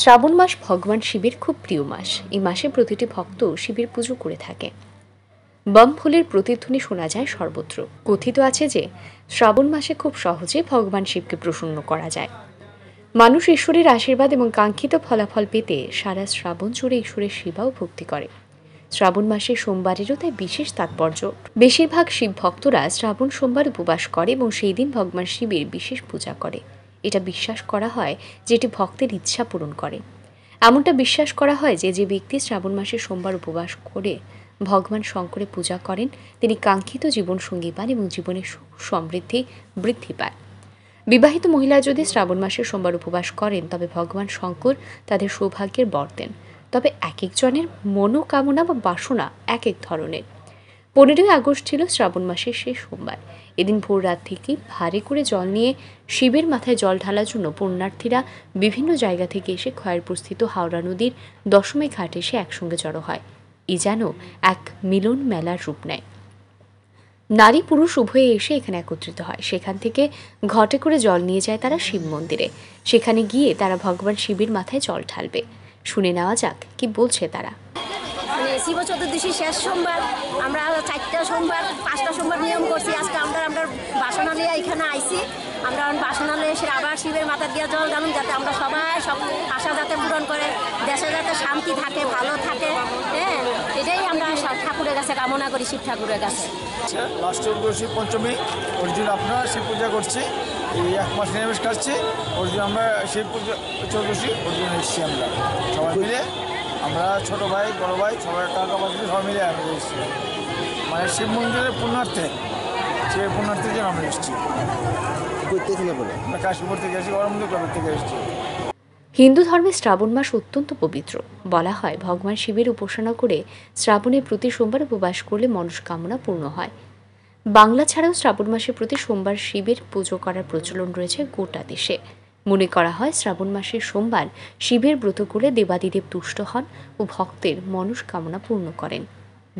শ্রাবণ মাস ভগবান শিবের খুব প্রিয় মাস এই মাসে প্রতিটি ভক্ত শিবের পুজো করে থাকে বম ফুলের প্রতিধ্বনি শোনা যায় সর্বত্র কথিত আছে যে শ্রাবণ মাসে খুব সহজে ভগবান শিবকে প্রসন্ন করা যায় মানুষ ঈশ্বরের আশীর্বাদ এবং কাঙ্ক্ষিত ফলাফল পেতে সারা শ্রাবণ জুড়ে ঈশ্বরের সেবাও ভক্তি করে শ্রাবণ মাসে সোমবারেরও তাই বিশেষ তাৎপর্য বেশিরভাগ শিব ভক্তরা শ্রাবণ সোমবার উপবাস করে এবং সেই দিন ভগবান শিবের বিশেষ পূজা করে এটা বিশ্বাস করা হয় যে এটি ভক্তের ইচ্ছা পূরণ করে এমনটা বিশ্বাস করা হয় যে যে ব্যক্তি শ্রাবণ মাসে সোমবার উপবাস করে ভগবান শঙ্করে পূজা করেন তিনি কাঙ্ক্ষিত জীবন সঙ্গী পান এবং জীবনের সুখ সমৃদ্ধি বৃদ্ধি পায় বিবাহিত মহিলা যদি শ্রাবণ মাসে সোমবার উপবাস করেন তবে ভগবান শঙ্কর তাদের সৌভাগ্যের বর দেন তবে এক একজনের মনোকামনা বা বাসনা এক এক ধরনের পনেরোই আগস্ট ছিল শ্রাবণ মাসের শেষ সোমবার এদিন ভোর রাত থেকে ভারী করে জল নিয়ে শিবের মাথায় জল ঢালার জন্য পুণ্যার্থীরা বিভিন্ন জায়গা থেকে এসে খয়েরপুরস্থিত হাওড়া নদীর দশমী ঘাট এসে একসঙ্গে জড়ো হয় এ যেন এক মিলন মেলার রূপ নেয় নারী পুরুষ উভয়ে এসে এখানে একত্রিত হয় সেখান থেকে ঘটে করে জল নিয়ে যায় তারা শিব মন্দিরে সেখানে গিয়ে তারা ভগবান শিবের মাথায় জল ঢালবে শুনে নেওয়া যাক কি বলছে তারা শিব চতুর্দশী শেষ সোমবার আমরা চারটা সোমবার পাঁচটা সোমবার নিয়ম করছি আজকে আমরা আমরা বাসনালয়ে এখানে আইছি আমরা বাসনালয়ে এসে আবার শিবের মাথা দিয়ে জল জানুন যাতে আমরা সবাই সব আশা যাতে পূরণ করে দেশে যাতে শান্তি থাকে ভালো থাকে হ্যাঁ এটাই আমরা ঠাকুরের কাছে কামনা করি শিব ঠাকুরের কাছে অষ্টদশী আচ্ছা, পঞ্চমী অর্জুন আপনার শিব পূজা করছি এই এক মাস নিরামিষ কাটছি অর্জুন আমরা শিব পূজা চৌদ্দশী অর্জুন এসছি আমরা সবাই মিলে আমরা ছোট ভাই বড়ো ভাই সবাই টাকা পয়সা সবাই মিলে আমরা এসেছি মানে শিব মন্দিরের পুণ্যার্থে সে পুণ্যার্থে যে আমরা এসেছি আমরা কাশীপুর থেকে এসেছি অরমন্দ ক্লাবের থেকে এসেছি হিন্দু ধর্মে শ্রাবণ মাস অত্যন্ত পবিত্র বলা হয় ভগবান শিবের উপাসনা করে শ্রাবণে প্রতি সোমবার উপবাস করলে মনস্কামনা পূর্ণ হয় বাংলা ছাড়াও শ্রাবণ মাসে প্রতি সোমবার শিবের পুজো করার প্রচলন রয়েছে গোটা দেশে মনে করা হয় শ্রাবণ মাসের সোমবার শিবের ব্রত করে দেবাদিদেব তুষ্ট হন ও ভক্তের কামনা পূর্ণ করেন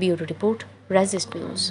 বিউরো রিপোর্ট রাজেশ নিউজ